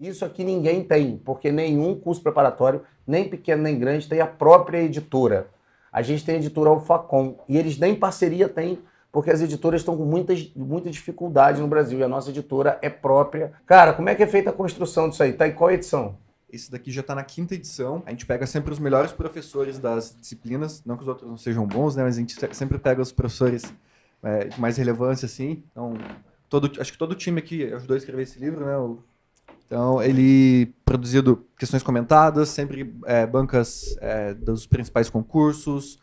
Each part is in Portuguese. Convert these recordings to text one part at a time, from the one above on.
Isso aqui ninguém tem, porque nenhum curso preparatório, nem pequeno nem grande, tem a própria editora. A gente tem a editora Alfacom e eles nem parceria têm, porque as editoras estão com muita, muita dificuldade no Brasil e a nossa editora é própria. Cara, como é que é feita a construção disso aí? Tá em qual edição? Esse daqui já está na quinta edição. A gente pega sempre os melhores professores das disciplinas, não que os outros não sejam bons, né? Mas a gente sempre pega os professores é, de mais relevância, assim. Então, todo, acho que todo o time aqui ajudou a escrever esse livro, né? O então, ele produzido questões comentadas, sempre é, bancas é, dos principais concursos,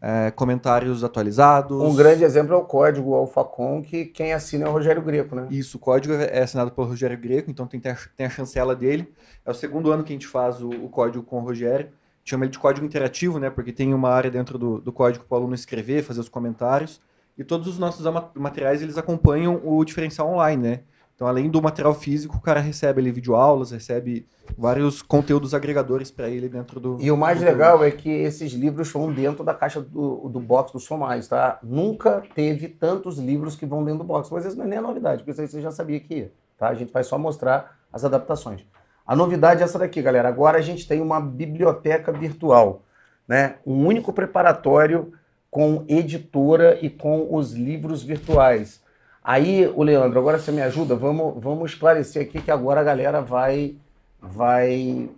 é, comentários atualizados. Um grande exemplo é o código Alfacon que quem assina é o Rogério Greco, né? Isso, o código é, é assinado pelo Rogério Greco, então tem, a, tem a chancela dele. É o segundo ano que a gente faz o, o código com o Rogério. Chama ele de código interativo, né? Porque tem uma área dentro do, do código para o aluno escrever, fazer os comentários. E todos os nossos materiais, eles acompanham o diferencial online, né? Então, além do material físico, o cara recebe ali videoaulas, recebe vários conteúdos agregadores para ele dentro do. E o mais legal é que esses livros vão dentro da caixa do, do box do Somais, tá? Nunca teve tantos livros que vão dentro do box. Mas isso não é nem a novidade, porque você já sabia que ia, tá? A gente vai só mostrar as adaptações. A novidade é essa daqui, galera. Agora a gente tem uma biblioteca virtual, né? Um único preparatório com editora e com os livros virtuais. Aí, o Leandro, agora você me ajuda, vamos, vamos esclarecer aqui que agora a galera vai, vai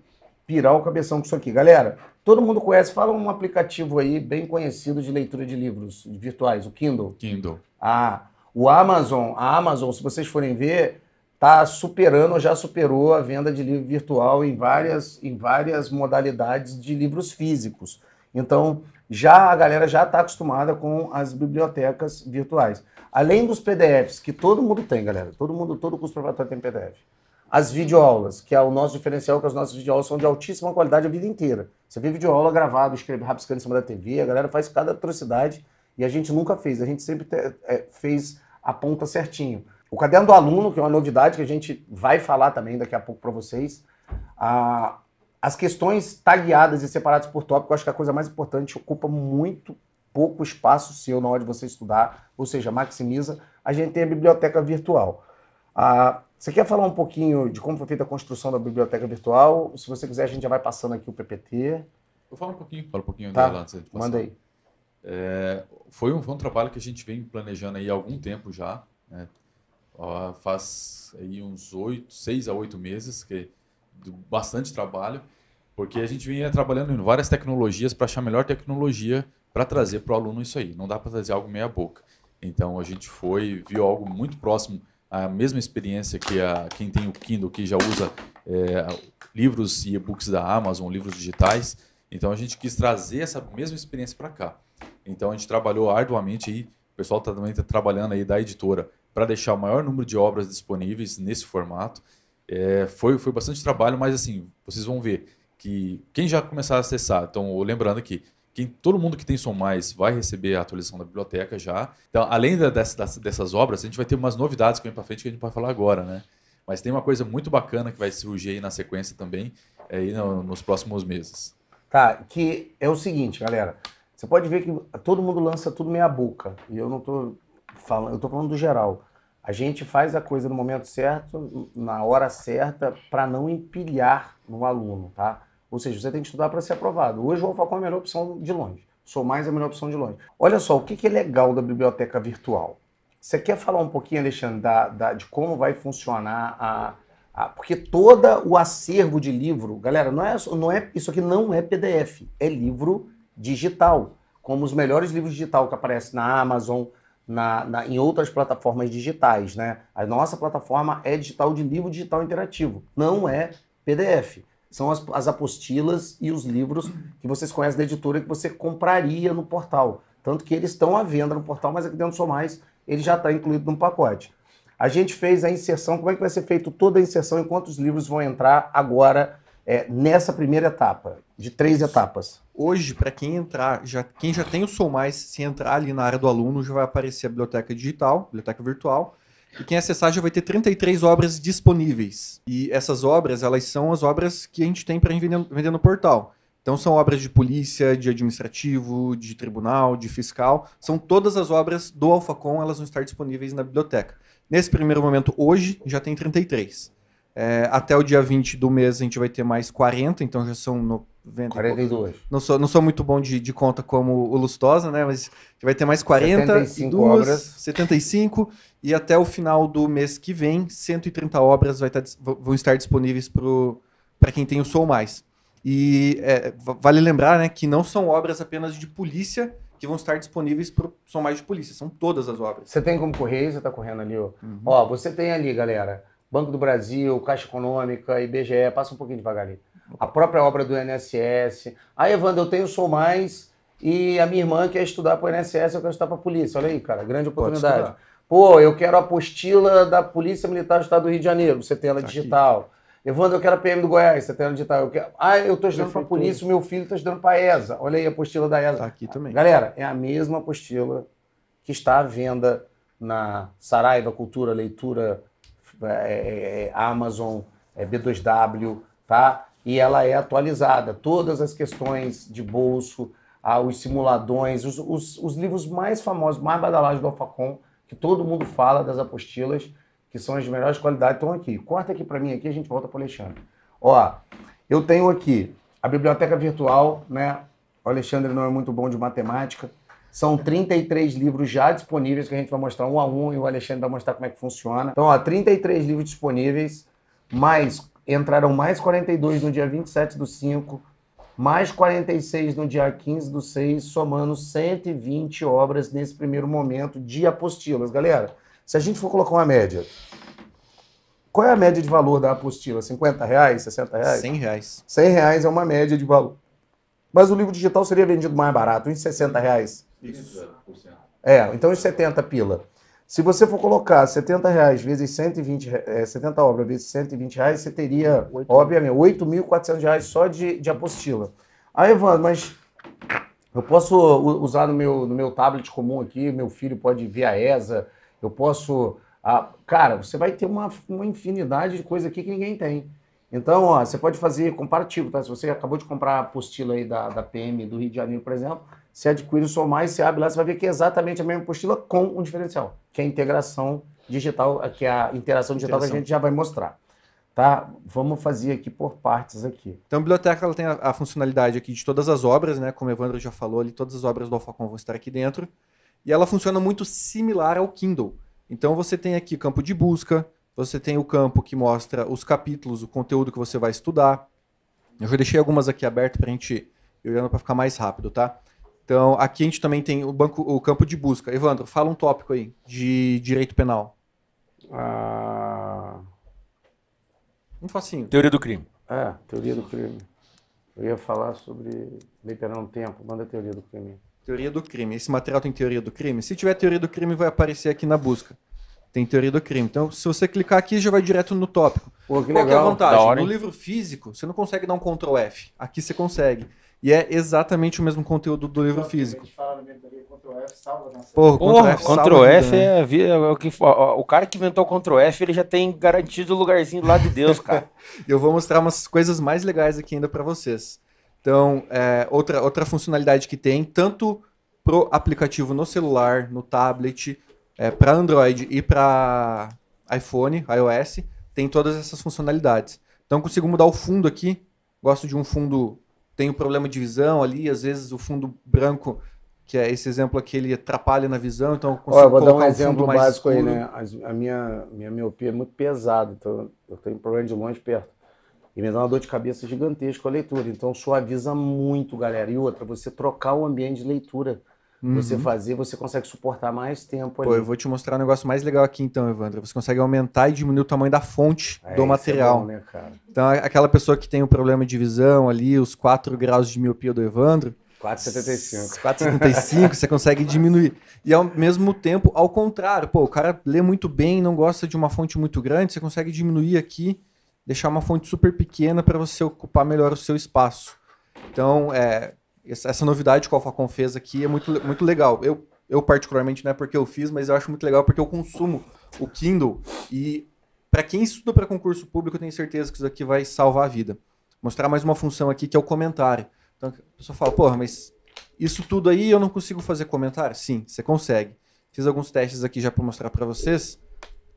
pirar o cabeção com isso aqui. Galera, todo mundo conhece, fala um aplicativo aí bem conhecido de leitura de livros virtuais, o Kindle. Kindle. Ah, o Amazon, a Amazon, se vocês forem ver, está superando, já superou a venda de livro virtual em várias, em várias modalidades de livros físicos. Então, já a galera já está acostumada com as bibliotecas virtuais. Além dos PDFs, que todo mundo tem, galera. Todo mundo, todo curso preparatório tem PDF. As videoaulas, que é o nosso diferencial, que as nossas videoaulas são de altíssima qualidade a vida inteira. Você vê videoaula gravada, escreve rabiscando em cima da TV, a galera faz cada atrocidade e a gente nunca fez. A gente sempre te, é, fez a ponta certinho. O caderno do aluno, que é uma novidade que a gente vai falar também daqui a pouco para vocês, a, as questões tagueadas e separadas por tópico, eu acho que a coisa mais importante ocupa muito pouco espaço seu na hora de você estudar, ou seja, maximiza. A gente tem a biblioteca virtual. Ah, você quer falar um pouquinho de como foi feita a construção da biblioteca virtual? Se você quiser, a gente já vai passando aqui o PPT. Eu falo um pouquinho, Fala um pouquinho tá. lá antes de passar. Manda aí. É, foi, um, foi um trabalho que a gente vem planejando aí há algum tempo já. Né? Ó, faz aí uns oito, seis a oito meses que bastante trabalho, porque a gente vinha trabalhando em várias tecnologias para achar a melhor tecnologia para trazer para o aluno isso aí. Não dá para trazer algo meia boca. Então a gente foi, viu algo muito próximo à mesma experiência que a, quem tem o Kindle, que já usa é, livros e e-books da Amazon, livros digitais. Então a gente quis trazer essa mesma experiência para cá. Então a gente trabalhou arduamente aí, o pessoal tá também está trabalhando aí da editora para deixar o maior número de obras disponíveis nesse formato. É, foi, foi bastante trabalho, mas assim, vocês vão ver que quem já começar a acessar, então lembrando aqui, quem, todo mundo que tem Som Mais vai receber a atualização da biblioteca já. Então, além da, dessas, dessas obras, a gente vai ter umas novidades que vem para frente que a gente pode falar agora, né? Mas tem uma coisa muito bacana que vai surgir aí na sequência também, é, aí no, nos próximos meses. Tá, que é o seguinte, galera. Você pode ver que todo mundo lança tudo meia boca. E eu não tô falando, eu tô falando do geral. A gente faz a coisa no momento certo, na hora certa, para não empilhar no aluno, tá? Ou seja, você tem que estudar para ser aprovado. Hoje o Alfacom é a melhor opção de longe. Sou mais a melhor opção de longe. Olha só, o que, é legal da biblioteca virtual? Você quer falar um pouquinho, Alexandre, da, da, de como vai funcionar a, a, Porque todo o acervo de livro, galera, não é, não é, isso aqui não é PDF, é livro digital. Como os melhores livros digital que aparecem na Amazon, na, na, em outras plataformas digitais, né? A nossa plataforma é digital de livro digital interativo, não é PDF. São as, as apostilas e os livros que vocês conhecem da editora que você compraria no portal. Tanto que eles estão à venda no portal, mas aqui dentro do mais. ele já está incluído no pacote. A gente fez a inserção, como é que vai ser feito toda a inserção e quantos livros vão entrar agora é, nessa primeira etapa, de três etapas? Hoje, para quem entrar, já, quem já tem o Sou Mais, se entrar ali na área do aluno, já vai aparecer a biblioteca digital, biblioteca virtual. E quem acessar já vai ter 33 obras disponíveis. E essas obras, elas são as obras que a gente tem para vender no portal. Então são obras de polícia, de administrativo, de tribunal, de fiscal. São todas as obras do Alfacom, elas vão estar disponíveis na biblioteca. Nesse primeiro momento, hoje, já tem 33. É, até o dia 20 do mês a gente vai ter mais 40, então já são no, 42. Não sou, não sou muito bom de, de conta como o Lustosa, né? Mas vai ter mais 40, 75 duas, obras. 75, e até o final do mês que vem, 130 obras vai estar, tá vão estar disponíveis para quem tem o Sou Mais. E é, vale lembrar né, que não são obras apenas de polícia que vão estar disponíveis para Sou Mais de Polícia, são todas as obras. Você tem como correr, você está correndo ali. Ó. Uhum. ó, você tem ali, galera Banco do Brasil, Caixa Econômica, IBGE, passa um pouquinho devagar ali. A própria obra do INSS. Ah, Evandro, eu tenho Sou Mais e a minha irmã quer estudar para o INSS, eu quero estudar para a polícia. Olha aí, cara, grande oportunidade. Pô, eu quero a apostila da Polícia Militar do Estado do Rio de Janeiro, você tem ela tá digital. Aqui. Evandro, eu quero a PM do Goiás, você tem ela digital. Eu quero... Ah, eu estou estudando para a polícia, meu filho está estudando para a ESA. Olha aí a apostila da ESA. Tá aqui também. Galera, é a mesma apostila que está à venda na Saraiva Cultura, Leitura, é, é, é, Amazon, B2W, tá? E ela é atualizada. Todas as questões de bolso, ah, os simuladões, os, os, os, livros mais famosos, mais badalados do Alfacom, que todo mundo fala das apostilas, que são as melhores qualidades, estão aqui. Corta aqui para mim aqui, a gente volta para o Alexandre. Ó, eu tenho aqui a biblioteca virtual, né? O Alexandre não é muito bom de matemática. São 33 livros já disponíveis que a gente vai mostrar um a um e o Alexandre vai mostrar como é que funciona. Então, ó, 33 livros disponíveis, mais entraram mais 42 no dia 27 do 5, mais 46 no dia 15 do 6, somando 120 obras nesse primeiro momento de apostilas. Galera, se a gente for colocar uma média, qual é a média de valor da apostila? 50 reais, 60 reais? 100 reais. 100 reais é uma média de valor. Mas o livro digital seria vendido mais barato, uns 60 reais. Isso. É, então os 70 pila. Se você for colocar 70 reais vezes 120, é, 70 obras vezes 120 reais, você teria, 8. obviamente, 8.400 reais só de, de apostila. Aí, ah, Evandro, mas eu posso usar no meu, no meu tablet comum aqui, meu filho pode ver a ESA, eu posso... Ah, cara, você vai ter uma, uma infinidade de coisa aqui que ninguém tem. Então, ó, você pode fazer comparativo, tá? Se você acabou de comprar a apostila aí da, da PM do Rio de Janeiro, por exemplo, você adquire o Somar e você abre lá, você vai ver que é exatamente a mesma apostila com um diferencial, que é a integração digital, que é a interação digital que a gente já vai mostrar. Tá? Vamos fazer aqui por partes aqui. Então a biblioteca ela tem a, a funcionalidade aqui de todas as obras, né? Como o Evandro já falou ali, todas as obras do Alfacom vão estar aqui dentro. E ela funciona muito similar ao Kindle. Então você tem aqui campo de busca, você tem o campo que mostra os capítulos, o conteúdo que você vai estudar. Eu já deixei algumas aqui abertas para a gente ir olhando para ficar mais rápido, tá? Então, aqui a gente também tem o banco, o campo de busca. Evandro, fala um tópico aí de direito penal. Ah... Um facinho. Teoria do crime. É, teoria do crime. Eu ia falar sobre lei penal no tempo, manda teoria do crime. Teoria do crime. Esse material tem teoria do crime? Se tiver teoria do crime, vai aparecer aqui na busca. Tem teoria do crime. Então, se você clicar aqui, já vai direto no tópico. Pô, que Qual legal. é a vantagem? Hora, no livro físico, você não consegue dar um Ctrl F. Aqui você consegue. E é exatamente o mesmo conteúdo do livro físico. Porra, Ctrl F, Ctrl F é, é, o, que, o cara que inventou o Ctrl F, ele já tem garantido o lugarzinho do lado de Deus, cara. eu vou mostrar umas coisas mais legais aqui ainda para vocês. Então, é, outra, outra funcionalidade que tem, tanto pro aplicativo no celular, no tablet, é, para Android e para iPhone, iOS, tem todas essas funcionalidades. Então, consigo mudar o fundo aqui. Gosto de um fundo tem o um problema de visão ali, às vezes o fundo branco, que é esse exemplo aqui, ele atrapalha na visão, então eu vou dar um exemplo básico escuro. aí, né? A minha, minha miopia é muito pesada, então eu tenho problema de longe perto. E me dá uma dor de cabeça gigantesca a leitura. Então suaviza muito, galera. E outra, você trocar o ambiente de leitura uhum. você fazer, você consegue suportar mais tempo ali. Pô, eu vou te mostrar um negócio mais legal aqui então, Evandro. Você consegue aumentar e diminuir o tamanho da fonte é, do é material. É bom, né, então, aquela pessoa que tem o um problema de visão ali, os 4 graus de miopia do Evandro, 4,75. 4,75, você consegue diminuir. E ao mesmo tempo, ao contrário, pô, o cara lê muito bem, não gosta de uma fonte muito grande, você consegue diminuir aqui, deixar uma fonte super pequena para você ocupar melhor o seu espaço. Então, é, essa novidade que o Alfacon fez aqui é muito, muito legal. Eu, eu, particularmente, não é porque eu fiz, mas eu acho muito legal porque eu consumo o Kindle. E para quem estuda para concurso público, eu tenho certeza que isso aqui vai salvar a vida. Mostrar mais uma função aqui que é o comentário. Então a pessoa fala, porra, mas isso tudo aí eu não consigo fazer comentário? Sim, você consegue. Fiz alguns testes aqui já para mostrar para vocês,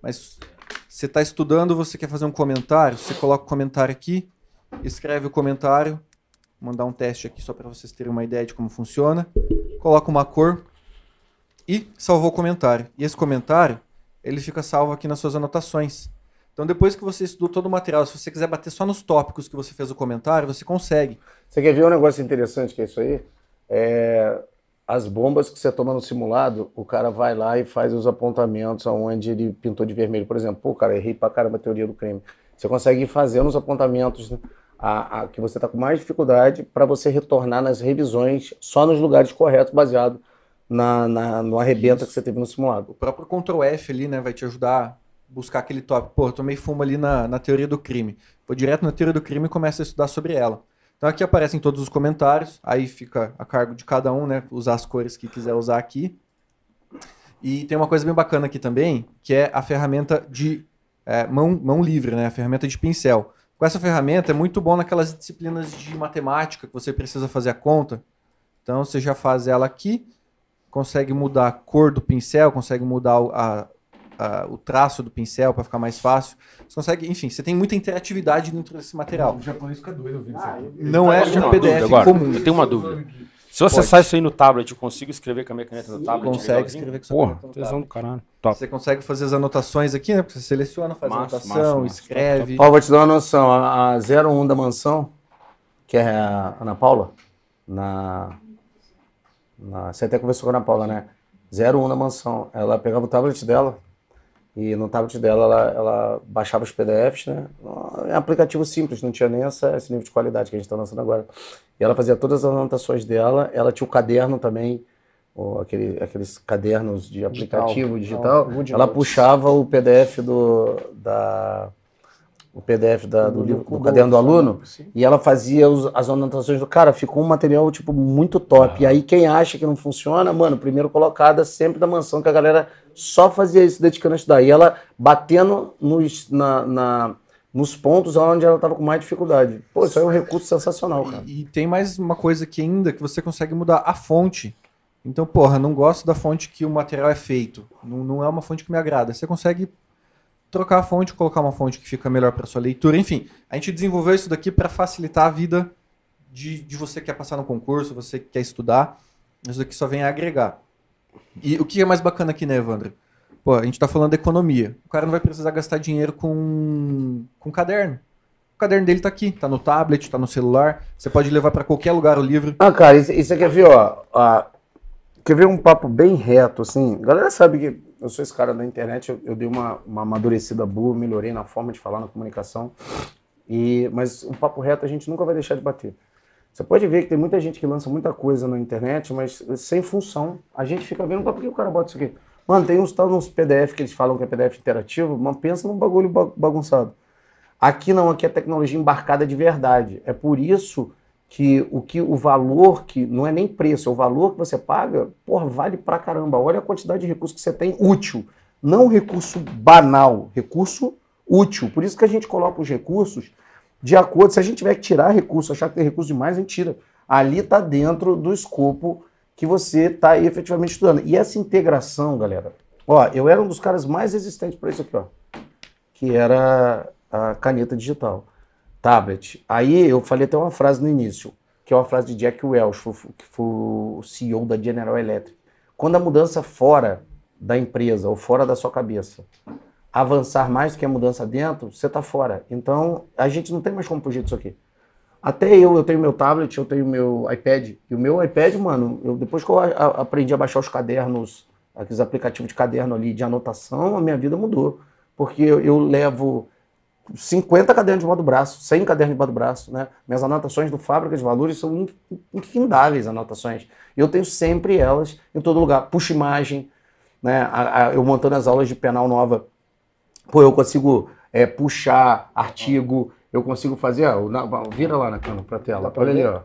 mas você está estudando, você quer fazer um comentário, você coloca o comentário aqui, escreve o comentário, mandar um teste aqui só para vocês terem uma ideia de como funciona. Coloco uma cor e salvou o comentário. E esse comentário, ele fica salvo aqui nas suas anotações. Então, depois que você estudou todo o material, se você quiser bater só nos tópicos que você fez o comentário, você consegue. Você quer ver um negócio interessante que é isso aí? É... As bombas que você toma no simulado, o cara vai lá e faz os apontamentos aonde ele pintou de vermelho. Por exemplo, pô, cara, errei pra caramba a teoria do crime. Você consegue ir fazendo os apontamentos. Né? a, a que você está com mais dificuldade para você retornar nas revisões só nos lugares corretos, baseado na, na, no arrebento Isso. que você teve no simulado. O próprio Ctrl F ali, né, vai te ajudar a buscar aquele tópico. Pô, eu tomei fumo ali na, na teoria do crime. Vou direto na teoria do crime e começo a estudar sobre ela. Então aqui aparecem todos os comentários, aí fica a cargo de cada um, né, usar as cores que quiser usar aqui. E tem uma coisa bem bacana aqui também, que é a ferramenta de é, mão, mão livre, né, a ferramenta de pincel. Com essa ferramenta é muito bom naquelas disciplinas de matemática que você precisa fazer a conta. Então você já faz ela aqui, consegue mudar a cor do pincel, consegue mudar a, a, o traço do pincel para ficar mais fácil. Você consegue, enfim, você tem muita interatividade dentro desse material. O japonês fica doido ouvindo ah, isso. Não tá é um PDF comum. Eu tenho uma dúvida. Se você sair isso aí no tablet, eu consigo escrever com a minha caneta no tablet? Consegue escrever com a sua Porra, caneta no tesão do caralho. Top. Você consegue fazer as anotações aqui, né? Porque você seleciona, faz massa, anotação, massa, escreve. Ó, vou te dar uma noção. A, a 01 da mansão, que é a Ana Paula, na, na... Você até conversou com a Ana Paula, né? 01 da mansão. Ela pegava o tablet dela, e no tablet dela, ela, ela baixava os PDFs, né? É um aplicativo simples, não tinha nem essa, esse nível de qualidade que a gente está lançando agora. E ela fazia todas as anotações dela, ela tinha o caderno também, aquele, aqueles cadernos de aplicativo digital. digital. ela puxava o PDF do, da, o PDF da, do, do, livro, do caderno do aluno, sim. e ela fazia os, as anotações do cara, ficou um material tipo muito top. Ah. E aí quem acha que não funciona, mano, primeiro colocada sempre da mansão que a galera só fazia isso, dedicando a estudar. E ela batendo nos, na, na nos pontos onde ela estava com mais dificuldade. Pô, isso aí é um recurso sensacional, cara. E, e, tem mais uma coisa aqui ainda, que você consegue mudar a fonte. Então, porra, não gosto da fonte que o material é feito. Não, não é uma fonte que me agrada. Você consegue trocar a fonte, colocar uma fonte que fica melhor para sua leitura. Enfim, a gente desenvolveu isso daqui para facilitar a vida de, de você que quer passar no concurso, você que quer estudar. Isso daqui só vem a agregar. E o que é mais bacana aqui, né, Evandro? Pô, a gente está falando de economia. O cara não vai precisar gastar dinheiro com, com caderno. O caderno dele tá aqui, tá no tablet, tá no celular. Você pode levar para qualquer lugar o livro. Ah, cara, isso, isso é ver, ó. Ah, quer ver um papo bem reto, assim? A galera sabe que eu sou esse cara da internet, eu, eu dei uma, uma amadurecida boa, melhorei na forma de falar, na comunicação. E, mas um papo reto a gente nunca vai deixar de bater. Você pode ver que tem muita gente que lança muita coisa na internet, mas sem função. A gente fica vendo, por que o cara bota isso aqui? Mano, tem uns, tal uns PDF que eles falam que é PDF interativo, mas pensa num bagulho bagunçado. Aqui não, aqui é tecnologia embarcada de verdade. É por isso que o que o valor que não é nem preço, é o valor que você paga, porra, vale pra caramba. Olha a quantidade de recurso que você tem útil, não recurso banal, recurso útil. Por isso que a gente coloca os recursos de acordo, se a gente tiver que tirar recurso, achar que tem recurso demais, a gente tira. Ali está dentro do escopo que você está efetivamente estudando. E essa integração, galera, ó, eu era um dos caras mais resistentes para isso aqui, ó, que era a caneta digital, tablet. Aí eu falei até uma frase no início, que é uma frase de Jack Welch, que foi o CEO da General Electric. Quando a mudança fora da empresa ou fora da sua cabeça avançar mais do que a mudança dentro, você está fora. Então, a gente não tem mais como fugir disso aqui. Até eu, eu tenho meu tablet, eu tenho meu iPad. E o meu iPad, mano, eu, depois que eu a, a, aprendi a baixar os cadernos, aqueles aplicativos de caderno ali de anotação, a minha vida mudou. Porque eu, eu levo 50 cadernos debaixo do braço, 100 cadernos debaixo do braço, né? Minhas anotações do Fábrica de Valores são infindáveis anotações. Eu tenho sempre elas em todo lugar. Puxo imagem, né? A, eu montando as aulas de penal nova Pô, eu consigo é, puxar artigo, eu consigo fazer. Ó, na, vira lá na câmera para tela. Olha ali, ó.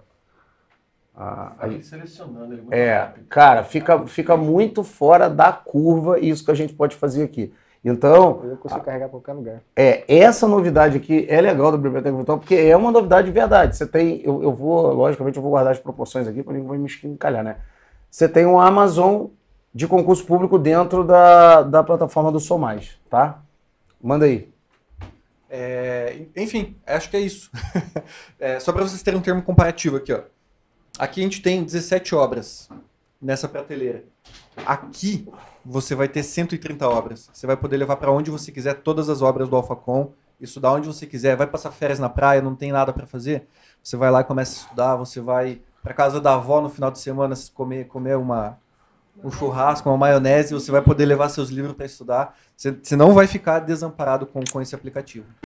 Ah, a tá gente selecionando ele muito É, cara, fica, fica muito fora da curva isso que a gente pode fazer aqui. Então. Eu consigo a, carregar para qualquer lugar. É, essa novidade aqui é legal da biblioteca virtual, porque é uma novidade de verdade. Você tem. Eu, eu vou, logicamente, eu vou guardar as proporções aqui para ninguém me esquincalhar, né? Você tem um Amazon de concurso público dentro da, da plataforma do Somais, tá? Manda aí. É, enfim, acho que é isso. é, só para vocês terem um termo comparativo aqui, ó. Aqui a gente tem 17 obras nessa prateleira. Aqui você vai ter 130 obras. Você vai poder levar para onde você quiser todas as obras do AlphaCon, estudar onde você quiser. Vai passar férias na praia, não tem nada para fazer? Você vai lá e começa a estudar, você vai para casa da avó no final de semana comer, comer uma um churrasco, uma maionese, você vai poder levar seus livros para estudar. Você, não vai ficar desamparado com, com esse aplicativo.